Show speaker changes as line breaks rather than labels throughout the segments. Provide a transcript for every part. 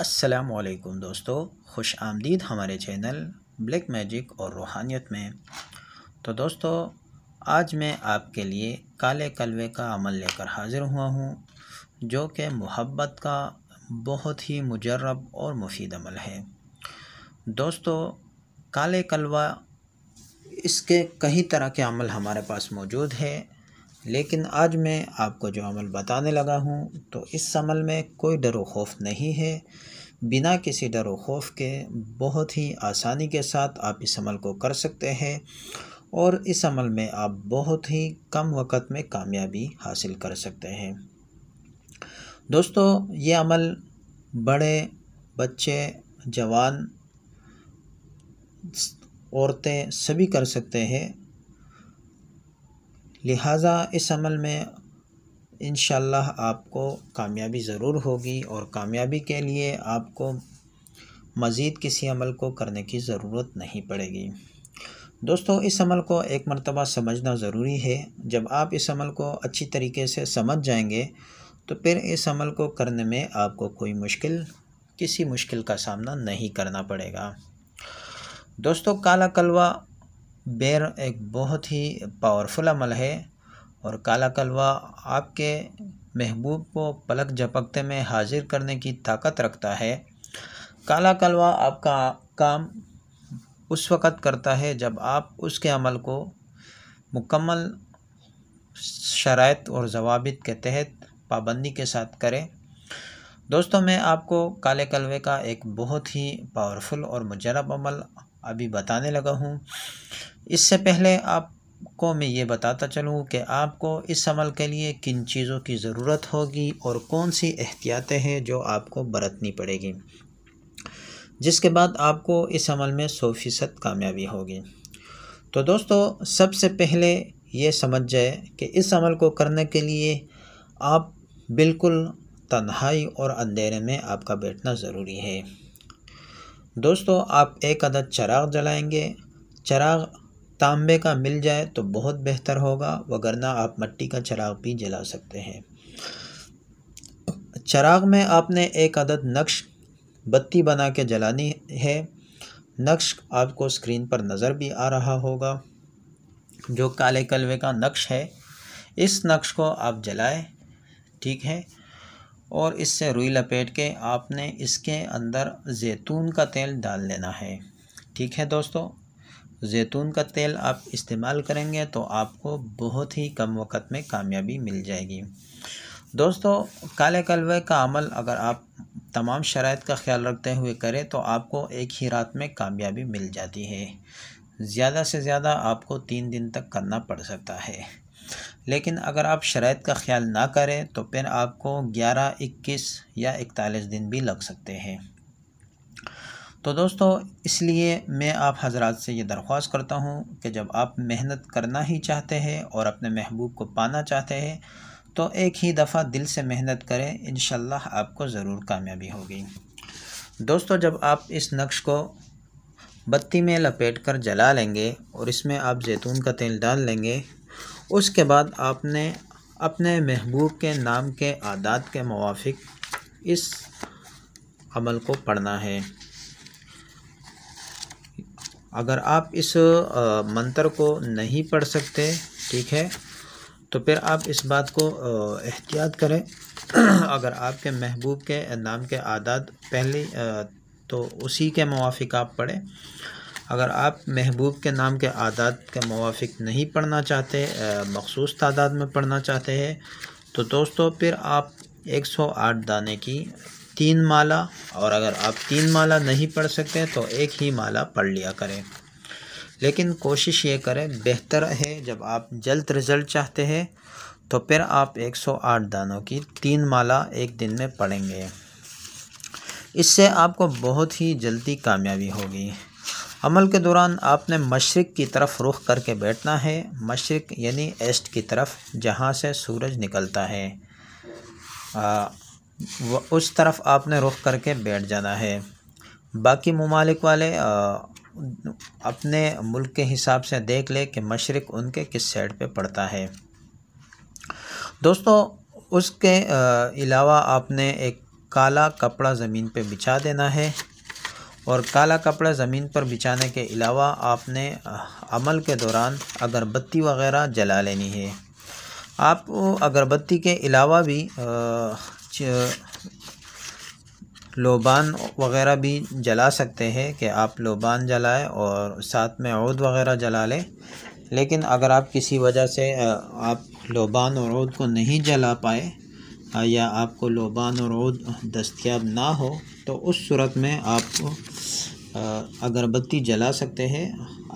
असलकुम दोस्तों खुश आमदीद हमारे चैनल ब्लैक मैजिक और रूहानियत में तो दोस्तों आज मैं आपके लिए काले कलवे का अमल लेकर हाज़िर हुआ हूँ जो कि मोहब्बत का बहुत ही मुजरब और मुफीद अमल है दोस्तों काले कलवा इसके कई तरह के अमल हमारे पास मौजूद है लेकिन आज मैं आपको जो अमल बताने लगा हूँ तो इस अमल में कोई डर व खौफ नहीं है बिना किसी डर व खौफ के बहुत ही आसानी के साथ आप इस अमल को कर सकते हैं और इस अमल में आप बहुत ही कम वक्त में कामयाबी हासिल कर सकते हैं दोस्तों ये अमल बड़े बच्चे जवान औरतें सभी कर सकते हैं लिहाजा इस अमल में इन आपको कामयाबी ज़रूर होगी और कामयाबी के लिए आपको मज़ीद किसी अमल को करने की ज़रूरत नहीं पड़ेगी दोस्तों इस अमल को एक मरतबा समझना ज़रूरी है जब आप इस अमल को अच्छी तरीके से समझ जाएंगे तो फिर इस अमल को करने में आपको कोई मुश्किल किसी मुश्किल का सामना नहीं करना पड़ेगा दोस्तों काला कलवा बेर एक बहुत ही पावरफुल अमल है और काला कलवा आपके महबूब को पलक झपकते में हाजिर करने की ताकत रखता है काला कलवा आपका काम उस वक़्त करता है जब आप उसके अमल को मुकम्मल शराइ और जवाबित के तहत पाबंदी के साथ करें दोस्तों मैं आपको काले कलवे का एक बहुत ही पावरफुल और मुजरब अमल अभी बताने लगा हूँ इससे पहले आपको मैं ये बताता चलूँ कि आपको इस अमल के लिए किन चीज़ों की ज़रूरत होगी और कौन सी एहतियातें हैं जो आपको बरतनी पड़ेगी जिसके बाद आपको इस अमल में सौ फ़ीसद कामयाबी होगी तो दोस्तों सबसे पहले ये समझ जाए कि इस अमल को करने के लिए आप बिल्कुल तन्हाई और अंधेरे में आपका बैठना ज़रूरी है दोस्तों आप एक अदद चराग जलाएंगे चराग तांबे का मिल जाए तो बहुत बेहतर होगा वगरना आप मट्टी का चराग भी जला सकते हैं चराग में आपने एक अदद नक्श बत्ती बना के जलानी है नक्श आपको स्क्रीन पर नज़र भी आ रहा होगा जो काले कलवे का नक्श है इस नक्श को आप जलाएं ठीक है और इससे रुई लपेट के आपने इसके अंदर जैतून का तेल डाल लेना है ठीक है दोस्तों जैतून का तेल आप इस्तेमाल करेंगे तो आपको बहुत ही कम वक्त में कामयाबी मिल जाएगी दोस्तों काले कलवे का अमल अगर आप तमाम शराइ का ख्याल रखते हुए करें तो आपको एक ही रात में कामयाबी मिल जाती है ज़्यादा से ज़्यादा आपको तीन दिन तक करना पड़ सकता है लेकिन अगर आप शराइ का ख्याल ना करें तो फिर आपको ग्यारह इक्कीस या इकतालीस दिन भी लग सकते हैं तो दोस्तों इसलिए मैं आप हजरात से ये दरख्वास्त करता हूँ कि जब आप मेहनत करना ही चाहते हैं और अपने महबूब को पाना चाहते हैं तो एक ही दफ़ा दिल से मेहनत करें इन आपको ज़रूर कामयाबी होगी दोस्तों जब आप इस नक्श को बत्ती में लपेट कर जला लेंगे और इसमें आप जैतून का तेल डाल लेंगे उसके बाद आपने अपने महबूब के नाम के आदात के मुआफ़ इस अमल को पढ़ना है अगर आप इस मंत्र को नहीं पढ़ सकते ठीक है तो फिर आप इस बात को एहतियात करें अगर आपके महबूब के नाम के आदात पहले तो उसी के मुआफ़ आप पढ़ें अगर आप महबूब के नाम के आदात के मुआफ़ नहीं पढ़ना चाहते मखसूस तादाद में पढ़ना चाहते हैं तो दोस्तों फिर आप 108 दाने की तीन माला और अगर आप तीन माला नहीं पढ़ सकते तो एक ही माला पढ़ लिया करें लेकिन कोशिश ये करें बेहतर है जब आप जल्द रिज़ल्ट चाहते हैं तो फिर आप 108 दानों की तीन माला एक दिन में पढ़ेंगे इससे आपको बहुत ही जल्दी कामयाबी होगी अमल के दौरान आपने मशरक़ की तरफ रुख करके बैठना है मशरक़ यानी एस्ट की तरफ जहाँ से सूरज निकलता है आ, उस तरफ आपने रुख करके बैठ जाना है बाकी ममालिक वाले अपने मुल्क के हिसाब से देख ले कि मशरक़ उनके किस साइड पे पड़ता है दोस्तों उसके अलावा आपने एक काला कपड़ा ज़मीन पे बिछा देना है और काला कपड़ा ज़मीन पर बिछाने के अलावा आपने अमल के दौरान अगरबत्ती वगैरह जला लेनी है आप अगरबत्ती के अलावा भी लोबान वगैरह भी जला सकते हैं कि आप लोबान जलाएं और साथ में ओद वगैरह जला लें लेकिन अगर आप किसी वजह से आप लोबान और ओद को नहीं जला पाए या आपको लोबान और ओद दस्तियाब ना हो तो उस सूरत में आप अगरबत्ती जला सकते हैं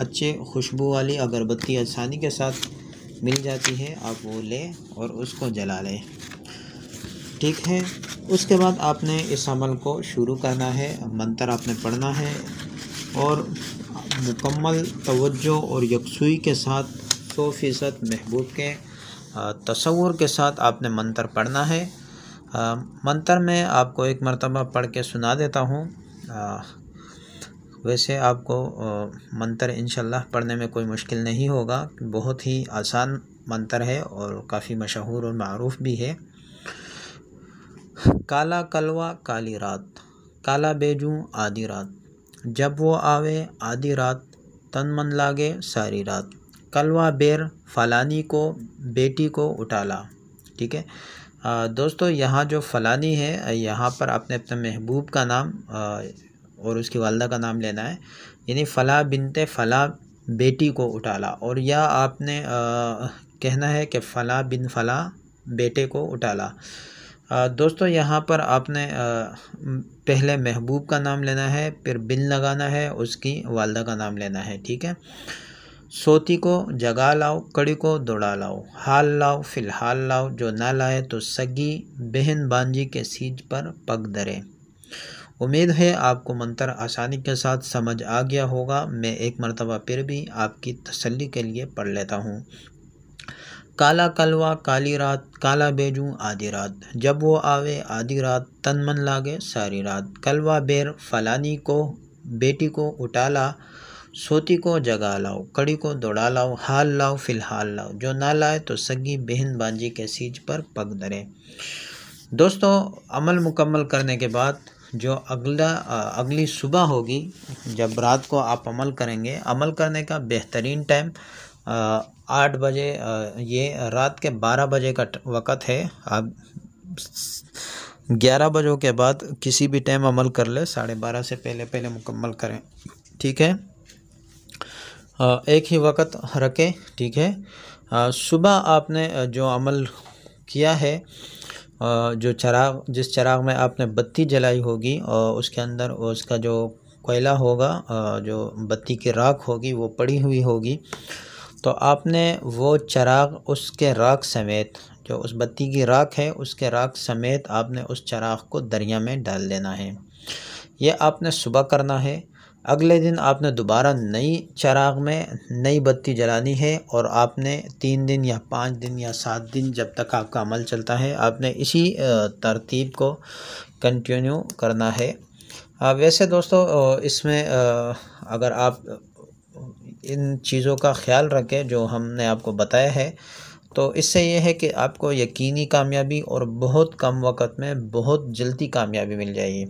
अच्छे खुशबू वाली अगरबत्ती आसानी के साथ मिल जाती है आप वो लें और उसको जला लें ठीक है उसके बाद आपने इस अमल को शुरू करना है मंत्र आपने पढ़ना है और मुकम्मल तवज्जो और यकसुई के साथ सौ फ़ीसद महबूब के तस्वुर के साथ आपने मंत्र पढ़ना है मंत्र में आपको एक मरतबा पढ़ के सुना देता हूँ वैसे आपको मंत्र इनशाला पढ़ने में कोई मुश्किल नहीं होगा बहुत ही आसान मंत्र है और काफ़ी मशहूर और मरूफ भी है काला कलवा काली रात काला बेजू आधी रात जब वो आवे आधी रात तन मन लागे सारी रात कलवा बेर फलानी को बेटी को उठाला ठीक है दोस्तों यहाँ जो फलानी है यहाँ पर आपने अपने महबूब का नाम और उसकी वालदा का नाम लेना है यानी फ़ला बिनते फ़ला बेटी को उठाला और यह आपने आ, कहना है कि फ़ला बिन फ़ला बेटे को उठाला दोस्तों यहाँ पर आपने पहले महबूब का नाम लेना है फिर बिन लगाना है उसकी वालदा का नाम लेना है ठीक है सोती को जगा लाओ कड़ी को दौड़ा लाओ हाल लाओ फिलहाल लाओ जो ना लाए तो सगी बहन बांजी के सीज पर पग धरे उम्मीद है आपको मंत्र आसानी के साथ समझ आ गया होगा मैं एक मरतबा फिर भी आपकी तसल्ली के लिए पढ़ लेता हूँ काला कलवा काली रात काला बेजू आधी रात जब वो आवे आधी रात तन मन लागे सारी रात कलवा बेर फलानी को बेटी को उठा ला सोती को जगा लाओ कड़ी को दौड़ा लाओ हाल लाओ फिलहाल लाओ जो ना लाए तो सगी बहन बांजी के सीज पर पग धरे दोस्तों अमल मुकम्मल करने के बाद जो अगला अगली सुबह होगी जब रात को आप अमल करेंगे अमल करने का बेहतरीन टाइम आठ बजे ये रात के बारह बजे का वक़्त है आप ग्यारह बजों के बाद किसी भी टाइम अमल कर ले साढ़े बारह से पहले पहले मुकम्मल करें ठीक है एक ही वक़्त रखें ठीक है सुबह आपने जो अमल किया है जो चराग जिस चराग में आपने बत्ती जलाई होगी और उसके अंदर उसका जो कोयला होगा जो बत्ती की राख होगी वो पड़ी हुई होगी तो आपने वो चराग़ उसके राख समेत जो उस बत्ती की राख है उसके राख समेत आपने उस चराग़ को दरिया में डाल देना है यह आपने सुबह करना है अगले दिन आपने दोबारा नई चराग में नई बत्ती जलानी है और आपने तीन दिन या पाँच दिन या सात दिन जब तक आपका अमल चलता है आपने इसी तरतीब को कंटिन्यू करना है वैसे दोस्तों इसमें अगर आप इन चीज़ों का ख्याल रखें जो हमने आपको बताया है तो इससे यह है कि आपको यकीनी कामयाबी और बहुत कम वक्त में बहुत जल्दी कामयाबी मिल जाएगी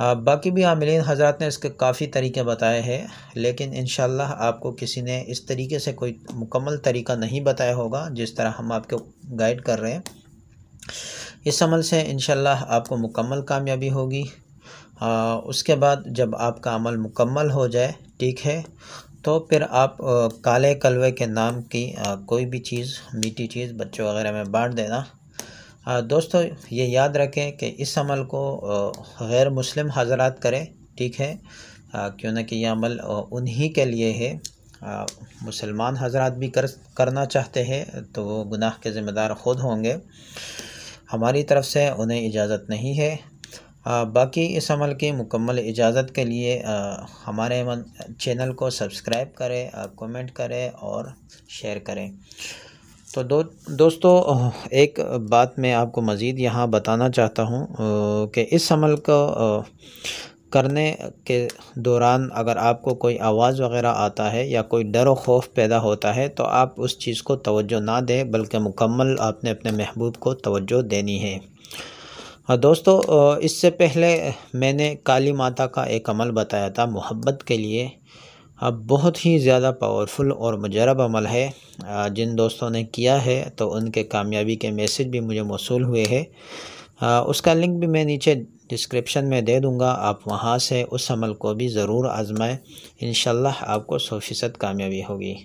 बाकी भी आमिलीन हजरात ने इसके काफ़ी तरीके बताए हैं लेकिन इन आपको किसी ने इस तरीके से कोई मुकम्मल तरीका नहीं बताया होगा जिस तरह हम आपको गाइड कर रहे हैं इस अमल से इन आपको मुकम्मल कामयाबी होगी आ, उसके बाद जब आपका अमल मुकम्मल हो जाए ठीक है तो फिर आप काले कलवे के नाम की कोई भी चीज़ मीठी चीज़ बच्चों वगैरह में बांट देना दोस्तों ये याद रखें कि इस अमल को गैर मुस्लिम हजरात करें ठीक है क्यों न कि यह अमल उन्हीं के लिए है मुसलमान हजरात भी कर करना चाहते हैं तो वो गुनाह के ज़िम्मेदार ख़ुद होंगे हमारी तरफ़ से उन्हें इजाज़त नहीं है बाकी इस अमल की मुकम्मल इजाज़त के लिए हमारे चैनल को सब्सक्राइब करें कमेंट करें और शेयर करें तो दो दोस्तों एक बात मैं आपको मज़ीद यहाँ बताना चाहता हूँ कि इस अमल को करने के दौरान अगर आपको कोई आवाज़ वगैरह आता है या कोई डर व खौफ पैदा होता है तो आप उस चीज़ को तवज्जो ना दें बल्कि मुकम्मल आपने अपने महबूब को तवज्जो देनी है हाँ दोस्तों इससे पहले मैंने काली माता का एक अमल बताया था मोहब्बत के लिए अब बहुत ही ज़्यादा पावरफुल और मुजरब अमल है जिन दोस्तों ने किया है तो उनके कामयाबी के मैसेज भी मुझे मौसू हुए हैं उसका लिंक भी मैं नीचे डिस्क्रिप्शन में दे दूँगा आप वहाँ से उस अमल को भी ज़रूर आजमाएं इन आपको सौ फ़ीसद कामयाबी होगी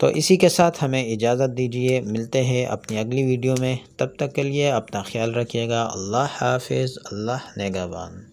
तो इसी के साथ हमें इजाज़त दीजिए मिलते हैं अपनी अगली वीडियो में तब तक के लिए अपना ख्याल रखिएगा अल्लाह हाफिज़ अल्लाह नेगाबान